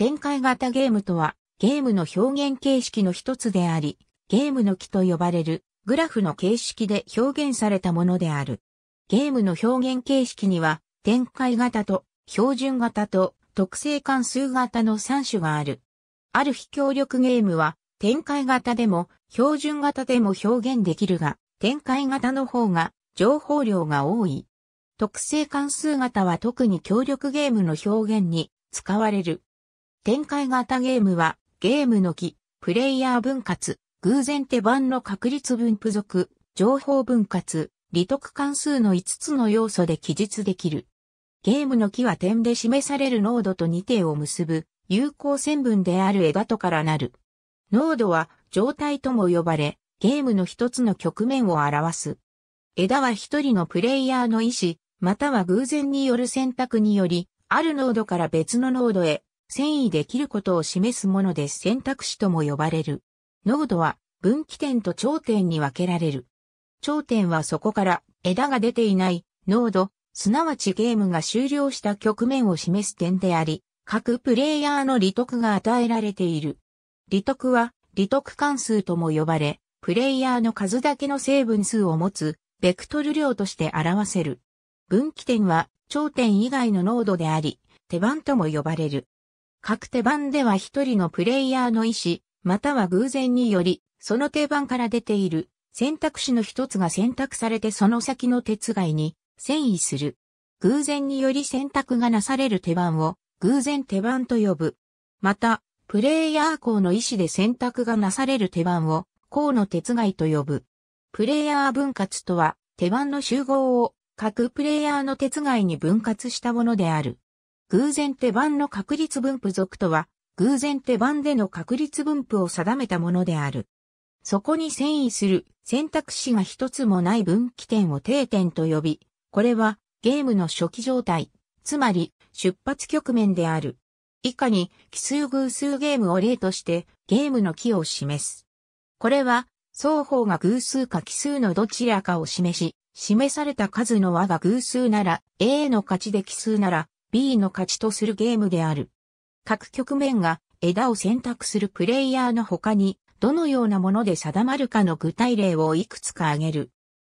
展開型ゲームとは、ゲームの表現形式の一つであり、ゲームの木と呼ばれるグラフの形式で表現されたものである。ゲームの表現形式には、展開型と標準型と特性関数型の3種がある。ある非協力ゲームは、展開型でも標準型でも表現できるが、展開型の方が情報量が多い。特性関数型は特に協力ゲームの表現に使われる。展開型ゲームは、ゲームの木、プレイヤー分割、偶然手番の確率分布属、情報分割、利得関数の5つの要素で記述できる。ゲームの木は点で示される濃度と2点を結ぶ、有効線分である枝とからなる。濃度は状態とも呼ばれ、ゲームの一つの局面を表す。枝は一人のプレイヤーの意思、または偶然による選択により、ある濃度から別の濃度へ遷移できることを示すもので選択肢とも呼ばれる。濃度は分岐点と頂点に分けられる。頂点はそこから枝が出ていない濃度、すなわちゲームが終了した局面を示す点であり、各プレイヤーの利得が与えられている。利得は利得関数とも呼ばれ、プレイヤーの数だけの成分数を持つ、ベクトル量として表せる。分岐点は頂点以外の濃度であり、手番とも呼ばれる。各手番では一人のプレイヤーの意思、または偶然により、その手番から出ている選択肢の一つが選択されてその先の手伝いに遷移する。偶然により選択がなされる手番を偶然手番と呼ぶ。また、プレイヤー校の意思で選択がなされる手番を校の手伝いと呼ぶ。プレイヤー分割とは手番の集合を各プレイヤーの手伝いに分割したものである。偶然手番の確率分布属とは、偶然手番での確率分布を定めたものである。そこに遷移する選択肢が一つもない分岐点を定点と呼び、これはゲームの初期状態、つまり出発局面である。以下に奇数偶数ゲームを例としてゲームの木を示す。これは双方が偶数か奇数のどちらかを示し、示された数の和が偶数なら A の勝ちで奇数なら B の勝ちとするゲームである。各局面が枝を選択するプレイヤーの他に、どのようなもので定まるかの具体例をいくつか挙げる。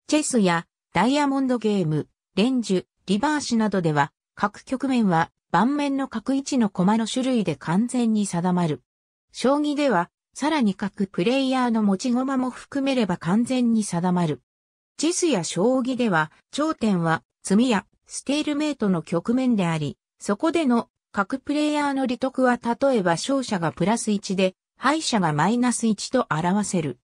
チェスやダイヤモンドゲーム、レンジュ、リバーシなどでは、各局面は盤面の各位置の駒の種類で完全に定まる。将棋では、さらに各プレイヤーの持ち駒も含めれば完全に定まる。チェスや将棋では、頂点は、積みやステールメイトの局面であり、そこでの各プレイヤーの利得は例えば勝者がプラス1で、敗者がマイナス1と表せる。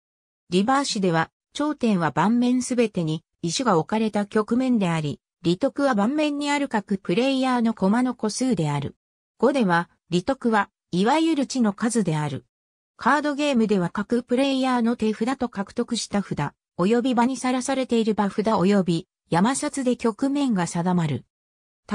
リバーシでは、頂点は盤面すべてに石が置かれた局面であり、利得は盤面にある各プレイヤーの駒の個数である。5では、利得は、いわゆる地の数である。カードゲームでは各プレイヤーの手札と獲得した札、及び場にさらされている場札及び山札で局面が定まる。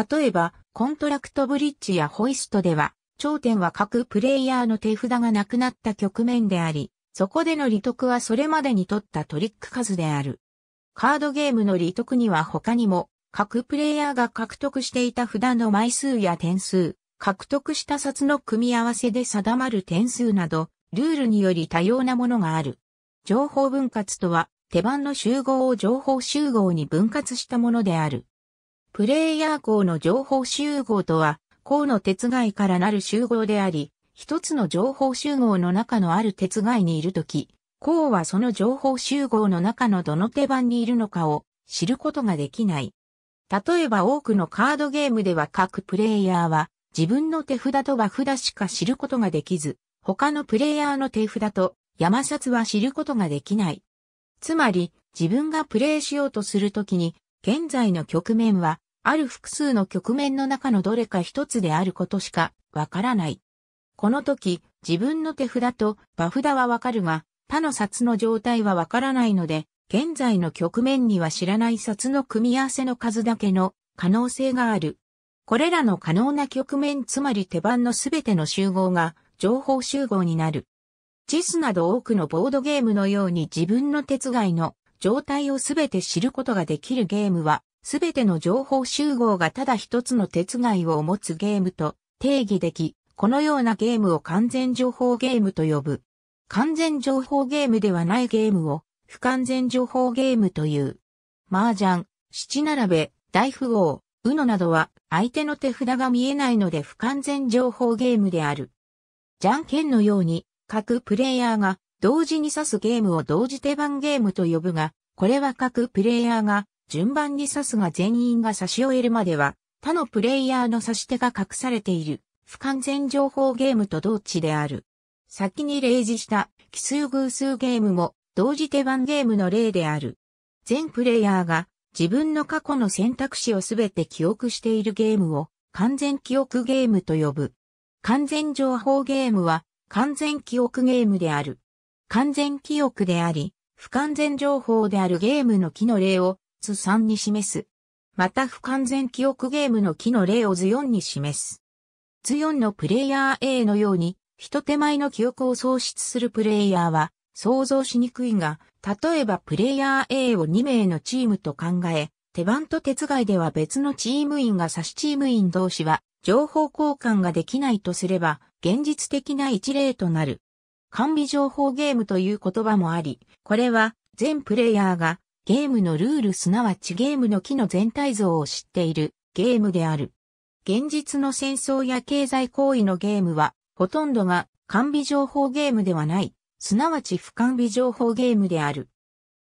例えば、コントラクトブリッジやホイストでは、頂点は各プレイヤーの手札がなくなった局面であり、そこでの利得はそれまでに取ったトリック数である。カードゲームの利得には他にも、各プレイヤーが獲得していた札の枚数や点数、獲得した札の組み合わせで定まる点数など、ルールにより多様なものがある。情報分割とは、手番の集合を情報集合に分割したものである。プレイヤー項の情報集合とは、項の鉄外からなる集合であり、一つの情報集合の中のある鉄外にいるとき、項はその情報集合の中のどの手番にいるのかを知ることができない。例えば多くのカードゲームでは各プレイヤーは自分の手札と場札しか知ることができず、他のプレイヤーの手札と山札は知ることができない。つまり、自分がプレイしようとするときに、現在の局面は、ある複数の局面の中のどれか一つであることしかわからない。この時、自分の手札と場札はわかるが、他の札の状態はわからないので、現在の局面には知らない札の組み合わせの数だけの可能性がある。これらの可能な局面つまり手番のすべての集合が情報集合になる。チェスなど多くのボードゲームのように自分の手外の状態をすべて知ることができるゲームは、すべての情報集合がただ一つの手違いを持つゲームと定義でき、このようなゲームを完全情報ゲームと呼ぶ。完全情報ゲームではないゲームを不完全情報ゲームという。麻雀、七並べ、大富豪、うのなどは相手の手札が見えないので不完全情報ゲームである。じゃんけんのように各プレイヤーが同時に指すゲームを同時手番ゲームと呼ぶが、これは各プレイヤーが順番に指すが全員が差し終えるまでは、他のプレイヤーの差し手が隠されている不完全情報ゲームと同値である。先に例示した奇数偶数ゲームも同時手番ゲームの例である。全プレイヤーが自分の過去の選択肢をすべて記憶しているゲームを完全記憶ゲームと呼ぶ。完全情報ゲームは完全記憶ゲームである。完全記憶であり、不完全情報であるゲームの木の例を図3に示す。また不完全記憶ゲームの木の例を図4に示す。図4のプレイヤー A のように、人手前の記憶を喪失するプレイヤーは想像しにくいが、例えばプレイヤー A を2名のチームと考え、手番と手伝いでは別のチーム員が指しチーム員同士は情報交換ができないとすれば、現実的な一例となる。完備情報ゲームという言葉もあり、これは全プレイヤーがゲームのルールすなわちゲームの機の全体像を知っているゲームである。現実の戦争や経済行為のゲームはほとんどが完備情報ゲームではない、すなわち不完備情報ゲームである。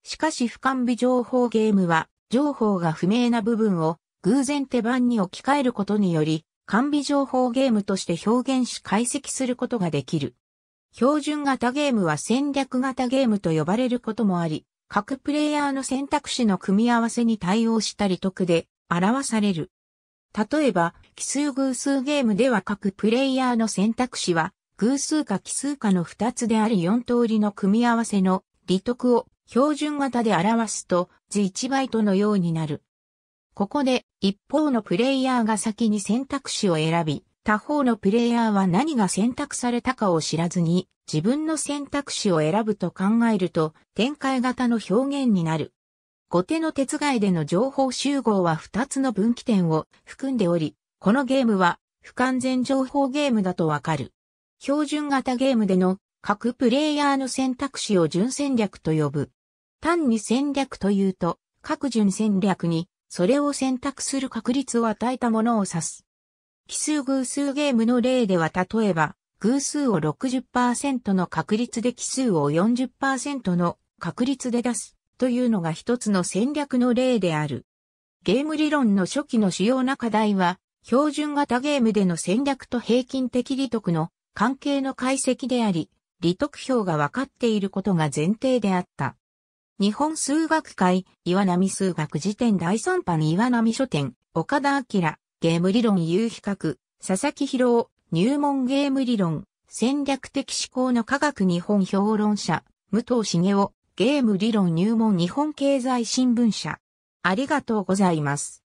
しかし不完備情報ゲームは情報が不明な部分を偶然手番に置き換えることにより完備情報ゲームとして表現し解析することができる。標準型ゲームは戦略型ゲームと呼ばれることもあり、各プレイヤーの選択肢の組み合わせに対応した利得で表される。例えば、奇数偶数ゲームでは各プレイヤーの選択肢は偶数か奇数かの2つであり4通りの組み合わせの利得を標準型で表すと、図1バイトのようになる。ここで一方のプレイヤーが先に選択肢を選び、他方のプレイヤーは何が選択されたかを知らずに自分の選択肢を選ぶと考えると展開型の表現になる。後手の手伝いでの情報集合は2つの分岐点を含んでおり、このゲームは不完全情報ゲームだとわかる。標準型ゲームでの各プレイヤーの選択肢を純戦略と呼ぶ。単に戦略というと、各純戦略にそれを選択する確率を与えたものを指す。奇数偶数ゲームの例では例えば、偶数を60%の確率で奇数を40%の確率で出すというのが一つの戦略の例である。ゲーム理論の初期の主要な課題は、標準型ゲームでの戦略と平均的利得の関係の解析であり、利得票が分かっていることが前提であった。日本数学会、岩波数学辞典第3版岩波書店、岡田明、ゲーム理論有比較、佐々木博夫、入門ゲーム理論、戦略的思考の科学日本評論者、武藤茂雄、ゲーム理論入門日本経済新聞社。ありがとうございます。